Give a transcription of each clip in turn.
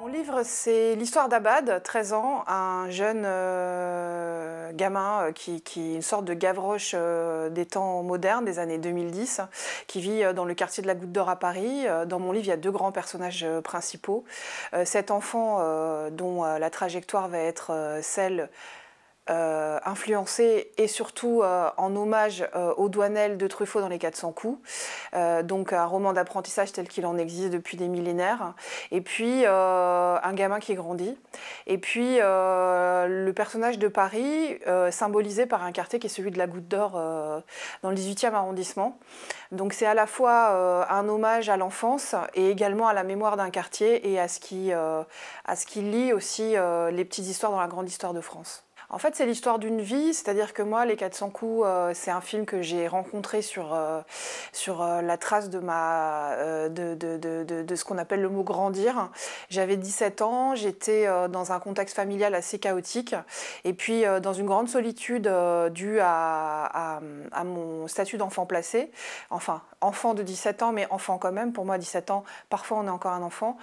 Mon livre, c'est l'histoire d'Abad, 13 ans, un jeune euh, gamin euh, qui, est une sorte de Gavroche euh, des temps modernes, des années 2010, qui vit dans le quartier de la Goutte d'Or à Paris. Dans mon livre, il y a deux grands personnages principaux. cet enfant dont la trajectoire va être celle euh, influencé et surtout euh, en hommage au euh, aux douanelles de Truffaut dans les 400 coups, donc un roman d'apprentissage tel qu'il en existe depuis des millénaires, et puis un gamin qui grandit, et puis le personnage de Paris symbolisé par un quartier qui est celui de la Goutte d'Or dans le 18e arrondissement. Donc c'est à la fois un hommage à l'enfance et également à la mémoire d'un quartier et à ce qui, à ce qui lie aussi les petites histoires dans la grande histoire de France. En fait, c'est l'histoire d'une vie, c'est-à-dire que moi, Les 400 coups, euh, c'est un film que j'ai rencontré sur, euh, sur euh, la trace de, ma, de, de, de, ce qu'on appelle le mot grandir. J'avais 17 ans, j'étais dans un contexte familial assez chaotique, et puis dans une grande solitude due à, à, à, mon statut d'enfant placé, enfin, enfant de 17 ans, mais enfant quand même, pour moi, 17 ans, parfois on est encore un enfant.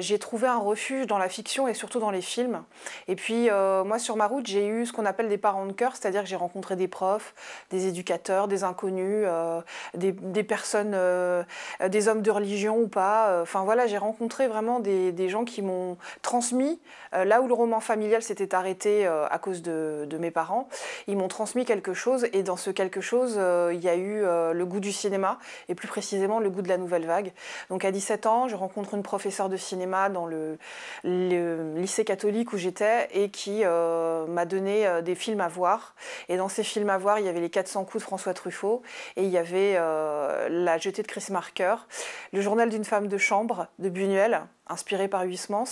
j'ai trouvé un refuge dans la fiction et surtout dans les films. Et puis, moi, sur sur ma route, j'ai eu ce qu'on appelle des parents de cœur, c'est-à-dire que j'ai rencontré des profs, des éducateurs, des inconnus, euh, des, personnes, euh, des hommes de religion ou pas. Euh, enfin voilà, j'ai rencontré vraiment des, gens qui m'ont transmis, là où le roman familial s'était arrêté à cause de, mes parents, ils m'ont transmis quelque chose et dans ce quelque chose, il y a eu le goût du cinéma et plus précisément le goût de la nouvelle vague. Donc à 17 ans, je rencontre une professeure de cinéma dans le, lycée catholique où j'étais et qui... Euh, m'a donné euh, des films à voir. Et dans ces films à voir, il y avait Les 400 coups de François Truffaut et il y avait euh, La jetée de Chris Marker, Le journal d'une femme de chambre de Buñuel inspiré par Huysmans.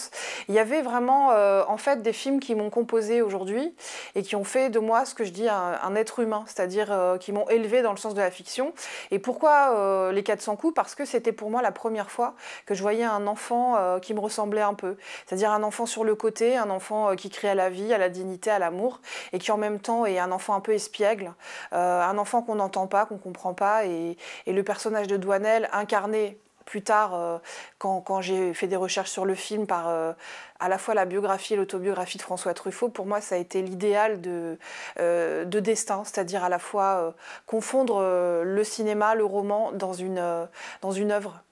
Il y avait vraiment euh, en fait des films qui m'ont composé aujourd'hui et qui ont fait de moi ce que je dis un, être humain, c'est-à-dire euh, qui m'ont élevé dans le sens de la fiction. Et pourquoi euh, les 400 coups Parce que c'était pour moi la première fois que je voyais un enfant qui me ressemblait un peu, c'est-à-dire un enfant sur le côté, un enfant qui crie à la vie, à la dignité, à l'amour et qui en même temps est un enfant un peu espiègle, un enfant qu'on n'entend pas, qu'on comprend pas et, et le personnage de Douanel incarné plus tard, euh, quand, j'ai fait des recherches sur le film, par euh, à la fois la biographie et l'autobiographie de François Truffaut, pour moi, ça a été l'idéal de, euh, de destin, c'est-à-dire à la fois confondre le cinéma, le roman dans une, dans une œuvre.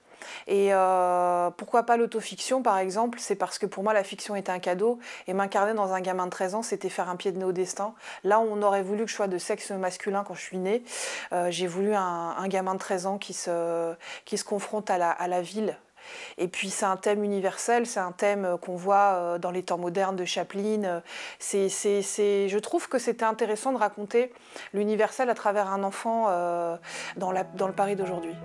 Et euh, pourquoi pas l'autofiction, par exemple C'est parce que pour moi, la fiction était un cadeau et m'incarner dans un gamin de 13 ans, c'était faire un pied de nez au destin. Là, on aurait voulu que je sois de sexe masculin quand je suis née. Euh, j'ai voulu un, gamin de 13 ans qui se, confronte à la, ville, et puis c'est un thème universel, c'est un thème qu'on voit euh, dans les temps modernes de Chaplin. C'est, je trouve que c'était intéressant de raconter l'universel à travers un enfant dans le Paris d'aujourd'hui.